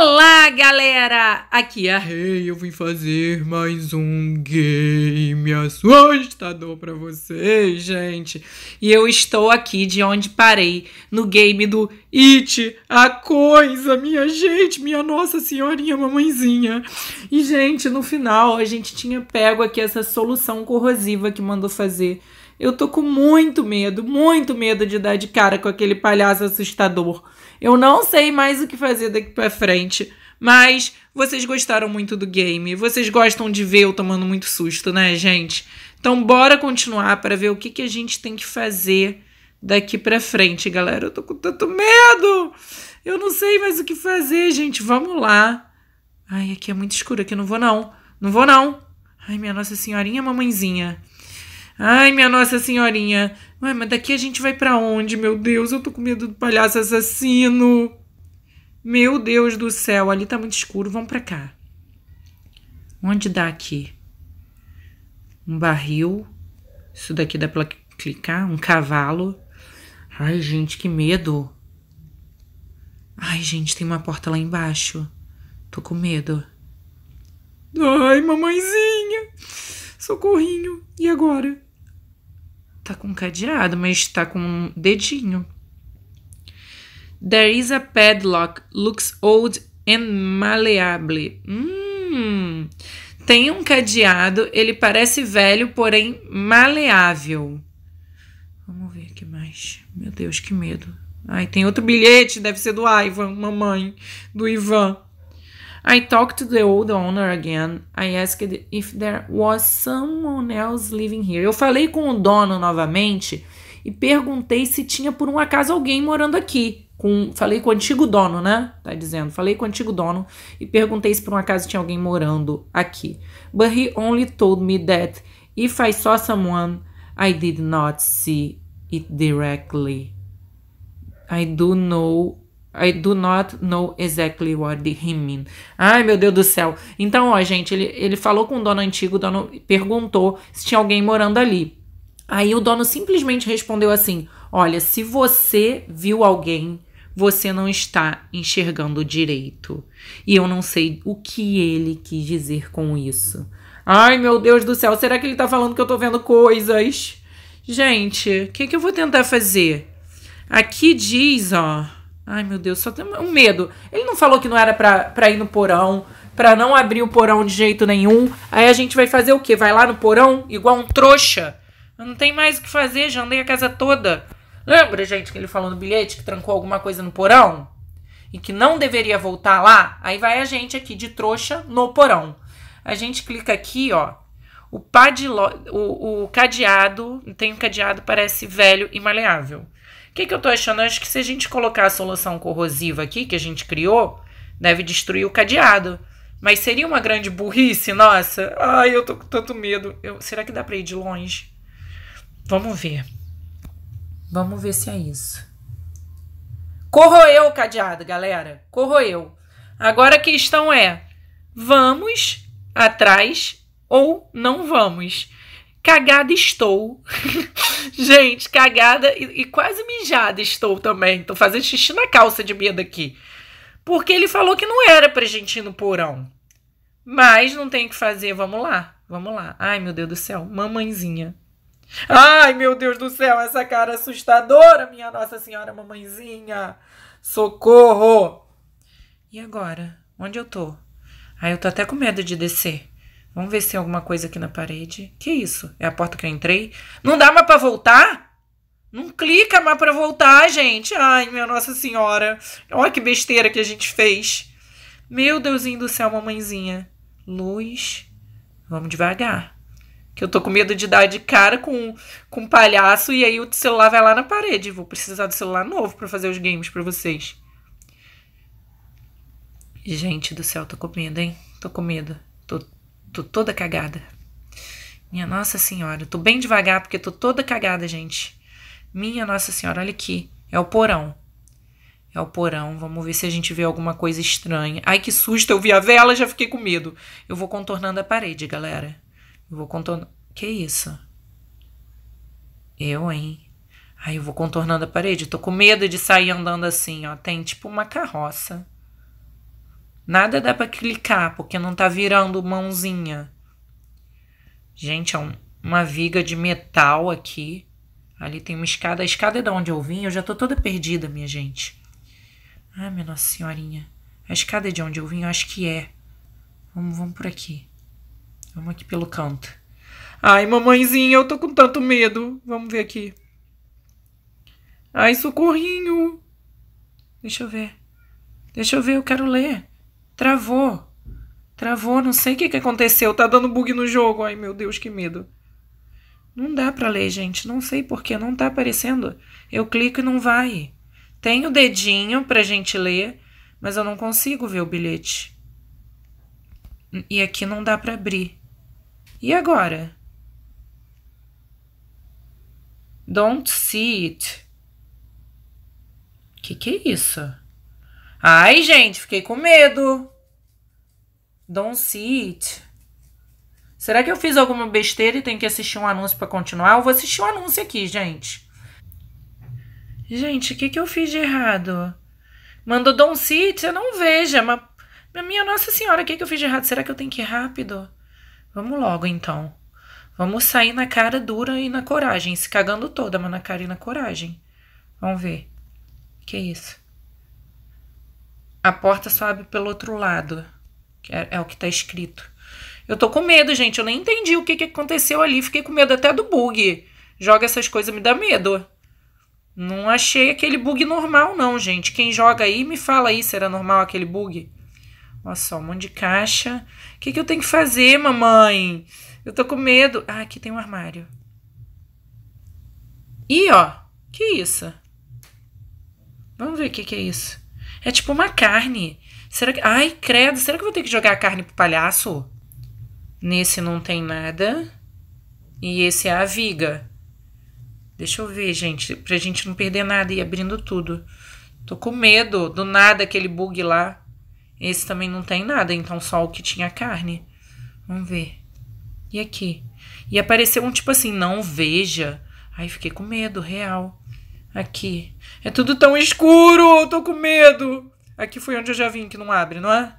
Olá, galera! Aqui é a Rei, eu vim fazer mais um game assustador tá para vocês, gente. E eu estou aqui de onde parei, no game do It, a coisa, minha gente, minha nossa senhorinha mamãezinha. E, gente, no final a gente tinha pego aqui essa solução corrosiva que mandou fazer. Eu tô com muito medo, muito medo de dar de cara com aquele palhaço assustador. Eu não sei mais o que fazer daqui para frente. Mas vocês gostaram muito do game. Vocês gostam de ver eu tomando muito susto, né, gente? Então bora continuar para ver o que, que a gente tem que fazer daqui para frente, galera. Eu tô com tanto medo. Eu não sei mais o que fazer, gente. Vamos lá. Ai, aqui é muito escuro, aqui eu não vou não. Não vou não. Ai, minha Nossa Senhorinha, mamãezinha. Ai, minha Nossa Senhorinha. Ué, mas daqui a gente vai para onde? Meu Deus, eu tô com medo do palhaço assassino. Meu Deus do céu, ali tá muito escuro, vamos para cá. Onde dá aqui? Um barril. Isso daqui dá pra clicar. Um cavalo. Ai, gente, que medo. Ai, gente, tem uma porta lá embaixo. Tô com medo. Ai, mamãezinha. Socorrinho. E agora? Tá com cadeado, mas tá com um dedinho. There is a padlock, looks old and malleable. Hum, tem um cadeado, ele parece velho, porém maleável. Vamos ver aqui mais. Meu Deus, que medo. Ai, tem outro bilhete, deve ser do Ivan, mamãe, do Ivan. I talked to the old owner again. I asked if there was someone else living here. Eu falei com o dono novamente e perguntei se tinha por um acaso alguém morando aqui. Com, falei com o antigo dono, né? Tá dizendo. Falei com o antigo dono e perguntei se por um acaso tinha alguém morando aqui. But he only told me that if I saw someone, I did not see it directly. I do know I do not know exactly what he mean. Ai, meu Deus do céu. Então, ó, gente, ele, ele falou com o dono antigo, o dono perguntou se tinha alguém morando ali. Aí o dono simplesmente respondeu assim: Olha, se você viu alguém, você não está enxergando direito. E eu não sei o que ele quis dizer com isso. Ai, meu Deus do céu, será que ele está falando que eu estou vendo coisas? Gente, o que, que eu vou tentar fazer? Aqui diz, ó. Ai, meu Deus, só tem é um medo. Ele não falou que não era pra, pra ir no porão, pra não abrir o porão de jeito nenhum. Aí a gente vai fazer o quê? Vai lá no porão igual um trouxa? Não tem mais o que fazer, já andei a casa toda. Lembra, gente, que ele falou no bilhete que trancou alguma coisa no porão? E que não deveria voltar lá? Aí vai a gente aqui de trouxa no porão. A gente clica aqui, ó. O, padlo... o, o cadeado, tem um cadeado, parece velho e maleável que, que eu estou achando? Acho que se a gente colocar a solução corrosiva aqui, que a gente criou, deve destruir o cadeado. Mas seria uma grande burrice, nossa. Ai, eu tô com tanto medo. Eu, será que dá para ir de longe? Vamos ver. Vamos ver se é isso. Corroeu o cadeado, galera. Corroeu. Agora a questão é: vamos atrás ou não vamos? Cagada estou. gente, cagada e, e, quase mijada estou também. Tô fazendo xixi na calça de medo aqui. Porque ele falou que não era pra gente ir no porão. Mas não tem o que fazer, vamos lá. Vamos lá. Ai, meu Deus do céu, mamãezinha. Ai, meu Deus do céu, essa cara assustadora, minha Nossa Senhora mamãezinha. Socorro! E agora? Onde eu tô? Ai, eu tô até com medo de descer. Vamos ver se tem alguma coisa aqui na parede. Que isso? É a porta que eu entrei? Não dá mais pra voltar? Não clica mais pra voltar, gente. Ai, minha Nossa Senhora. Olha que besteira que a gente fez. Meu Deusinho do céu, mamãezinha. Luz. Vamos devagar. Que eu tô com medo de dar de cara com, com um palhaço e aí o celular vai lá na parede. Vou precisar do celular novo para fazer os games para vocês. Gente do céu, tô com medo, hein? Tô com medo. Tô Tô toda cagada. Minha Nossa Senhora. Tô bem devagar porque tô toda cagada, gente. Minha Nossa Senhora, olha aqui. É o porão. É o porão. Vamos ver se a gente vê alguma coisa estranha. Ai, que susto! Eu vi a vela já fiquei com medo. Eu vou contornando a parede, galera. Eu vou contornando. Que isso? Eu, hein? Aí eu vou contornando a parede. Tô com medo de sair andando assim, ó. Tem tipo uma carroça. Nada dá para clicar porque não tá virando mãozinha. Gente, é um, uma viga de metal aqui. Ali tem uma escada. A escada é de onde eu vim. Eu já tô toda perdida, minha gente. Ai, minha nossa senhorinha. A escada é de onde eu vim? Eu acho que é. Vamos, vamos por aqui. Vamos aqui pelo canto. Ai, mamãezinha, eu tô com tanto medo. Vamos ver aqui. Ai, socorrinho. Deixa eu ver. Deixa eu ver, eu quero ler. Travou. Travou, não sei o que, que aconteceu. Tá dando bug no jogo. Ai, meu Deus, que medo. Não dá para ler, gente. Não sei porquê, não tá aparecendo. Eu clico e não vai. Tem o dedinho pra gente ler, mas eu não consigo ver o bilhete. E aqui não dá para abrir. E agora? Don't see it. Que que é isso? Ai, gente, fiquei com medo. Don't sit. Será que eu fiz alguma besteira e tenho que assistir um anúncio para continuar? Eu vou assistir o um anúncio aqui, gente. Gente, o que, que eu fiz de errado? Mandou Don City. Eu não vejo. É mas... Minha Nossa Senhora, o que, que eu fiz de errado? Será que eu tenho que ir rápido? Vamos logo, então. Vamos sair na cara dura e na coragem, se cagando toda, mas na cara e na coragem. Vamos ver. Que isso? A porta só abre pelo outro lado. É, é, o que tá escrito. Eu tô com medo, gente. Eu nem entendi o que, que aconteceu ali. Fiquei com medo até do bug. Joga essas coisas, me dá medo. Não achei aquele bug normal, não, gente. Quem joga aí, me fala aí se era normal aquele bug. Olha só, um monte de caixa. O que, que eu tenho que fazer, mamãe? Eu tô com medo. Ah, aqui tem um armário. Ih, ó. Que isso? Vamos ver o que, que é isso. É tipo uma carne. Será que. Ai, credo, será que eu vou ter que jogar a carne pro palhaço? Nesse não tem nada. E esse é a viga. Deixa eu ver, gente, pra gente não perder nada e abrindo tudo. Tô com medo do nada aquele bug lá. Esse também não tem nada, então só o que tinha carne. Vamos ver. E aqui? E apareceu um tipo assim, não veja. Aí fiquei com medo, real. Aqui. É tudo tão escuro, eu tô com medo. Aqui foi onde eu já vim que não abre, não é?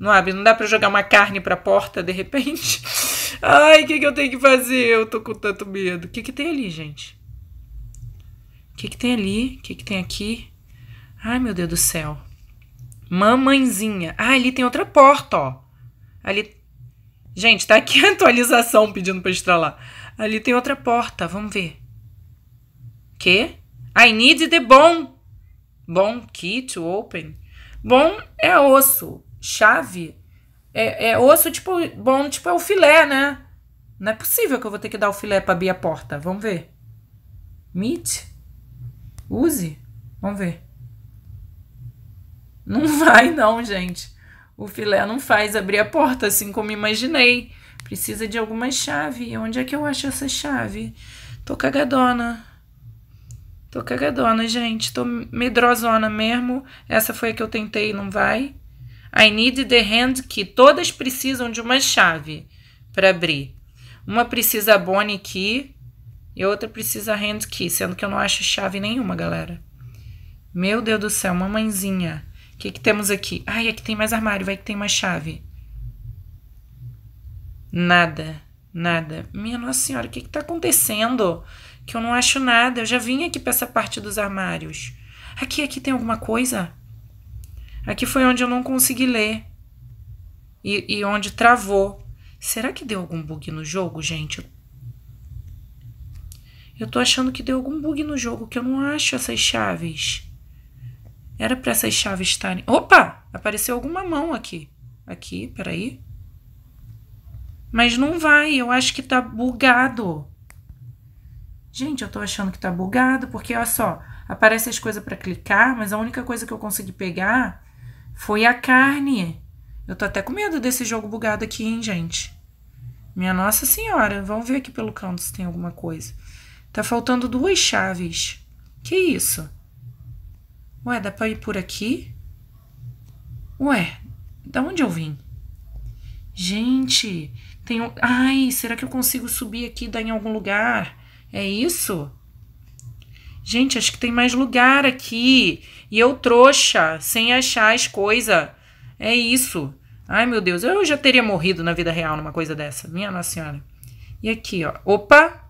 Não abre, não dá para jogar uma carne pra porta de repente? Ai, o que, que eu tenho que fazer? Eu tô com tanto medo. O que, que tem ali, gente? O que, que tem ali? O que, que tem aqui? Ai, meu Deus do céu. Mamãezinha. Ah, ali tem outra porta, ó. Ali. Gente, tá aqui a atualização pedindo pra estralar. Ali tem outra porta, vamos ver. Quê? I need the bone. bom key to open. bom é osso. Chave é, é osso, tipo, bom tipo é o filé, né? Não é possível que eu vou ter que dar o filé para abrir a porta. Vamos ver. Meet? Use? Vamos ver. Não vai, não, gente. O filé não faz abrir a porta assim como imaginei. Precisa de alguma chave. Onde é que eu acho essa chave? Tô cagadona. Tô cagadona, gente. Tô medrosona mesmo. Essa foi a que eu tentei e não vai. I need the hand key. Todas precisam de uma chave para abrir. Uma precisa Bonnie key e outra precisa hand key, sendo que eu não acho chave nenhuma, galera. Meu Deus do céu, mamãezinha. O que, que temos aqui? Ai, aqui tem mais armário, vai que tem mais chave. Nada, nada. Minha Nossa Senhora, o que, que tá acontecendo? que eu não acho nada. Eu já vim aqui para essa parte dos armários. Aqui, aqui tem alguma coisa? Aqui foi onde eu não consegui ler. E, e onde travou. Será que deu algum bug no jogo, gente? Eu tô achando que deu algum bug no jogo, que eu não acho essas chaves. Era para essas chaves estarem... Opa! Apareceu alguma mão aqui. Aqui, peraí. Mas não vai, eu acho que tá bugado. Gente, eu tô achando que tá bugado, porque olha só, aparece as coisas para clicar, mas a única coisa que eu consegui pegar foi a carne. Eu tô até com medo desse jogo bugado aqui, hein, gente? Minha Nossa Senhora, vamos ver aqui pelo canto se tem alguma coisa. Tá faltando duas chaves. Que isso? Ué, dá pra ir por aqui? Ué, da onde eu vim? Gente, tem um... Ai, será que eu consigo subir aqui e dar em algum lugar? É isso? Gente, acho que tem mais lugar aqui. E eu trouxa, sem achar as coisas. É isso. Ai, meu Deus, eu já teria morrido na vida real numa coisa dessa. Minha Nossa Senhora. E aqui, ó. Opa!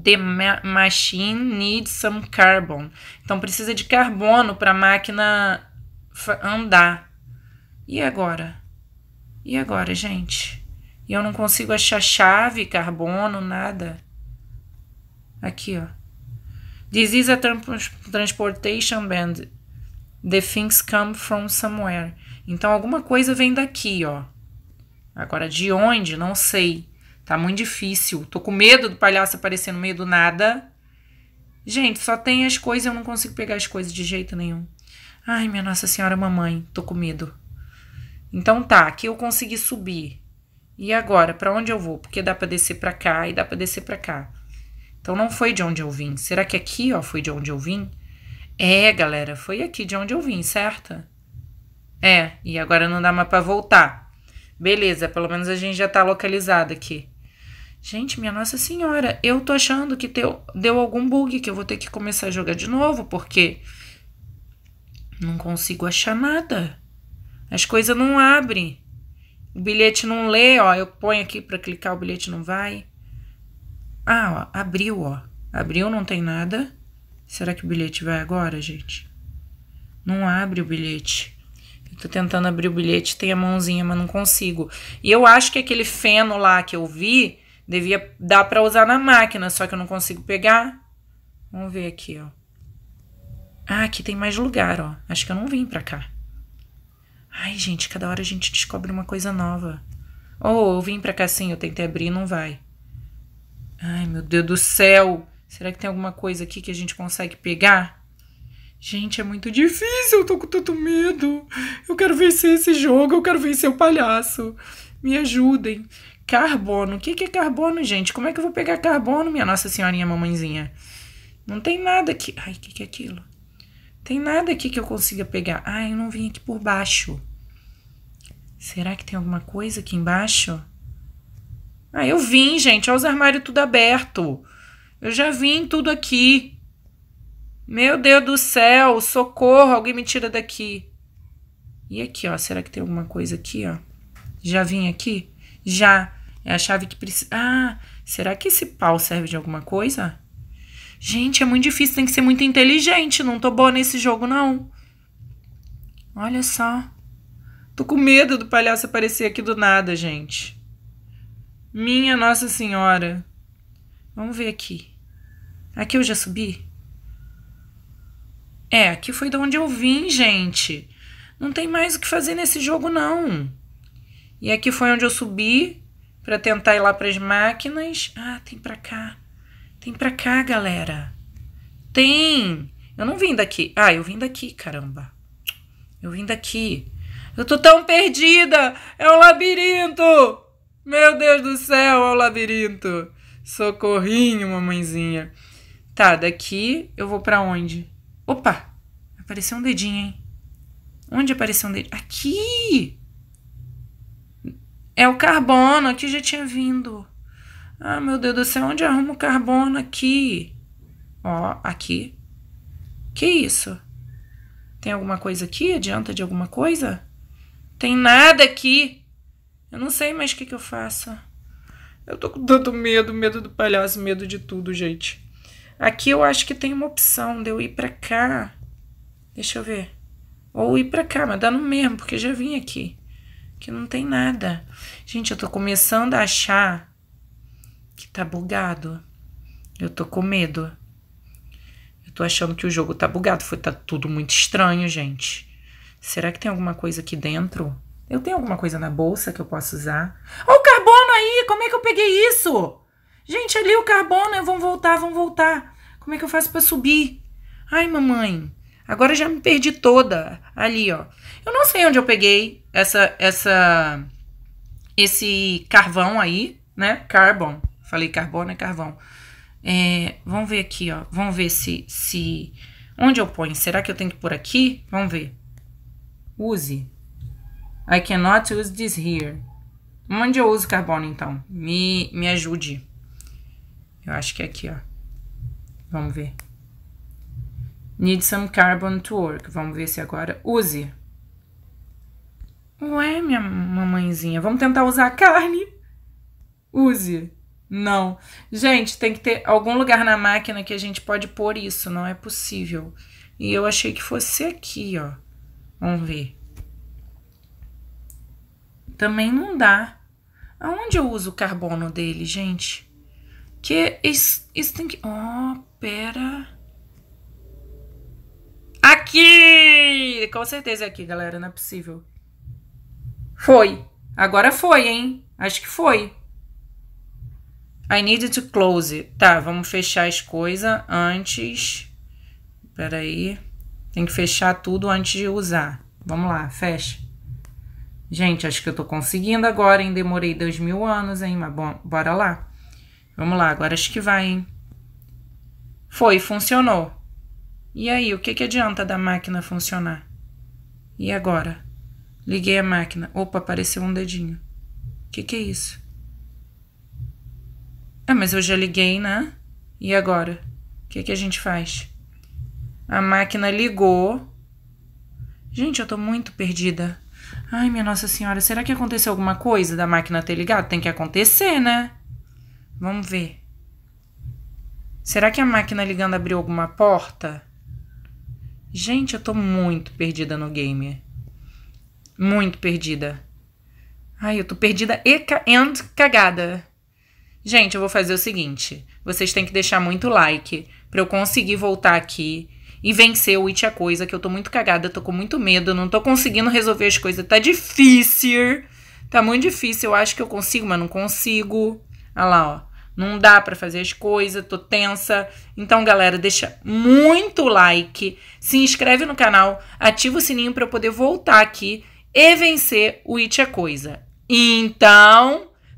The ma machine needs some carbon. Então precisa de carbono para a máquina andar. E agora? E agora, gente? E eu não consigo achar chave, carbono, nada. Aqui, ó. This is a transportation band. The things come from somewhere. Então, alguma coisa vem daqui, ó. Agora, de onde? Não sei. Tá muito difícil. Tô com medo do palhaço aparecer no meio do nada. Gente, só tem as coisas, eu não consigo pegar as coisas de jeito nenhum. Ai, minha Nossa Senhora Mamãe, tô com medo. Então tá, aqui eu consegui subir. E agora, para onde eu vou? Porque dá para descer para cá e dá para descer para cá. Então não foi de onde eu vim. Será que aqui, ó, foi de onde eu vim? É, galera, foi aqui de onde eu vim, certo? É, e agora não dá mais para voltar. Beleza, pelo menos a gente já tá localizado aqui. Gente, minha Nossa Senhora, eu tô achando que deu, deu algum bug, que eu vou ter que começar a jogar de novo, porque não consigo achar nada. As coisas não abrem. O bilhete não lê, ó. Eu ponho aqui para clicar, o bilhete não vai. Ah, ó, abriu, ó. Abriu, não tem nada. Será que o bilhete vai agora, gente? Não abre o bilhete. Eu tô tentando abrir o bilhete, tem a mãozinha, mas não consigo. E eu acho que aquele feno lá que eu vi devia dar para usar na máquina, só que eu não consigo pegar. Vamos ver aqui, ó. Ah, aqui tem mais lugar, ó. Acho que eu não vim pra cá. Ai, gente, cada hora a gente descobre uma coisa nova. Oh, eu vim pra cá sim, eu tentei abrir e não vai. Ai, meu Deus do céu! Será que tem alguma coisa aqui que a gente consegue pegar? Gente, é muito difícil, eu tô com tanto medo. Eu quero vencer esse jogo, eu quero vencer o palhaço. Me ajudem. Carbono. O que, que é carbono, gente? Como é que eu vou pegar carbono, minha Nossa Senhorinha Mamãezinha? Não tem nada aqui. Ai, o que, que é aquilo? Tem nada aqui que eu consiga pegar. Ah, eu não vim aqui por baixo. Será que tem alguma coisa aqui embaixo? Ah, eu vim, gente. Olha os armários tudo aberto. Eu já vim tudo aqui. Meu Deus do céu, socorro, alguém me tira daqui. E aqui, ó, será que tem alguma coisa aqui, ó? Já vim aqui? Já. É a chave que precisa... Ah, será que esse pau serve de alguma coisa? Gente, é muito difícil, tem que ser muito inteligente. Não tô boa nesse jogo, não. Olha só. Tô com medo do palhaço aparecer aqui do nada, gente. Minha Nossa Senhora. Vamos ver aqui. Aqui eu já subi? É, aqui foi de onde eu vim, gente. Não tem mais o que fazer nesse jogo, não. E aqui foi onde eu subi para tentar ir lá para as máquinas. Ah, tem para cá. Tem pra cá, galera. Tem! Eu não vim daqui. Ah, eu vim daqui, caramba. Eu vim daqui. Eu tô tão perdida! É um labirinto! Meu Deus do céu, é um labirinto! Socorrinho, mamãezinha. Tá, daqui eu vou para onde? Opa! Apareceu um dedinho, hein? Onde apareceu um dedinho? Aqui! É o carbono, aqui já tinha vindo. Ah, meu Deus do céu, onde arrumo carbono aqui? Ó, aqui. Que isso? Tem alguma coisa aqui? Adianta de alguma coisa? Tem nada aqui. Eu não sei mais o que, que eu faço. Eu tô com tanto medo, medo do palhaço, medo de tudo, gente. Aqui eu acho que tem uma opção de eu ir pra cá. Deixa eu ver. Ou ir pra cá, mas dá no mesmo, porque já vim aqui. Que não tem nada. Gente, eu tô começando a achar que tá bugado. Eu tô com medo. Eu tô achando que o jogo tá bugado. Foi, tá tudo muito estranho, gente. Será que tem alguma coisa aqui dentro? Eu tenho alguma coisa na bolsa que eu posso usar? Olha o carbono aí! Como é que eu peguei isso? Gente, ali o carbono. Vão voltar, vão voltar. Como é que eu faço para subir? Ai, mamãe. Agora já me perdi toda. Ali, ó. Eu não sei onde eu peguei essa, essa, esse carvão aí, né? Carbon. Falei carbono é carvão. É, vamos ver aqui, ó. Vamos ver se, se... Onde eu ponho? Será que eu tenho que pôr aqui? Vamos ver. Use. I cannot use this here. Onde eu uso carbono, então? Me, me ajude. Eu acho que é aqui, ó. Vamos ver. Need some carbon to work. Vamos ver se agora... Use. Ué, minha mamãezinha. Vamos tentar usar a carne. Use. Não. Gente, tem que ter algum lugar na máquina que a gente pode pôr isso, não é possível. E eu achei que fosse aqui, ó. Vamos ver. Também não dá. Aonde eu uso o carbono dele, gente? Que isso, isso tem que... Ó, oh, pera... Aqui! Com certeza é aqui, galera. Não é possível. Foi. Agora foi, hein? Acho que foi. I need to close. Tá, vamos fechar as coisas antes. Peraí. Tem que fechar tudo antes de usar. Vamos lá, fecha. Gente, acho que eu tô conseguindo agora, hein? Demorei dois mil anos, hein? Mas bom, bora lá. Vamos lá, agora acho que vai, hein? Foi, funcionou. E aí, o que, que adianta da máquina funcionar? E agora? Liguei a máquina. Opa, apareceu um dedinho. O que, que é isso? Ah, mas eu já liguei, né? E agora? O que, que a gente faz? A máquina ligou. Gente, eu tô muito perdida. Ai, minha Nossa Senhora, será que aconteceu alguma coisa da máquina ter ligado? Tem que acontecer, né? Vamos ver. Será que a máquina ligando abriu alguma porta? Gente, eu tô muito perdida no game. Muito perdida. Ai, eu tô perdida e, ca and cagada. Gente, eu vou fazer o seguinte: vocês têm que deixar muito like para eu conseguir voltar aqui e vencer o It é Coisa, que eu tô muito cagada, tô com muito medo, não tô conseguindo resolver as coisas, tá difícil. Tá muito difícil, eu acho que eu consigo, mas não consigo. Olha lá, ó. Não dá para fazer as coisas, tô tensa. Então, galera, deixa muito like, se inscreve no canal, ativa o sininho para eu poder voltar aqui e vencer o It é Coisa. Então,